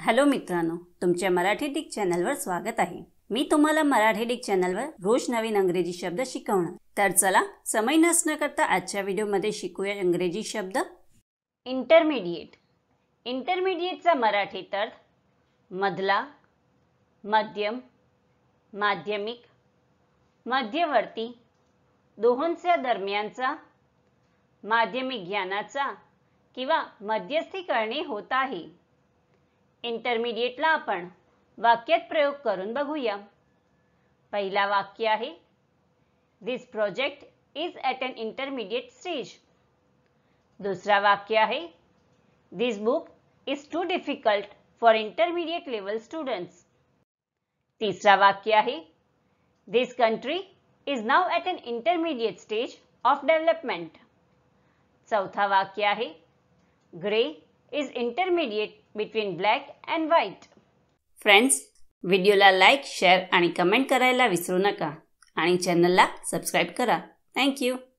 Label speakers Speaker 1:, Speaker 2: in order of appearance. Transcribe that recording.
Speaker 1: Hello मित्रांनो तुमच्या Marathi Dick चॅनलवर स्वागत आहे मी तुम्हाला मराठी डिक चॅनलवर रोज नवीन अंग्रेजी शब्द शिकवणार तर चला समय नसण्याकरता करता आजच्या व्हिडिओमध्ये शिकूया इंग्रजी शब्द इंटरमिडिएट इंटरमिडिएटचा मराठी अर्थ मधला मध्यम माध्यमिक मध्यवर्ती दोहोंच्या दरम्यानचा माध्यमिक ज्ञानाचा किंवा मध्यस्थी करणे होत आहे इंटरमिडिएटला आपण वाक्यात प्रयोग करून बघूया पहिला वाक्य आहे this project is at an intermediate stage दुसरा वाक्य आहे this book is too difficult for intermediate level students तिसरा वाक्य आहे this country is now at an intermediate stage of development चौथा वाक्य आहे grey is intermediate between black and white. Friends व्हिडिओला लाईक शेअर आणि कमेंट करायला विसरू नका आणि चॅनलला सबस्क्राईब करा थँक्यू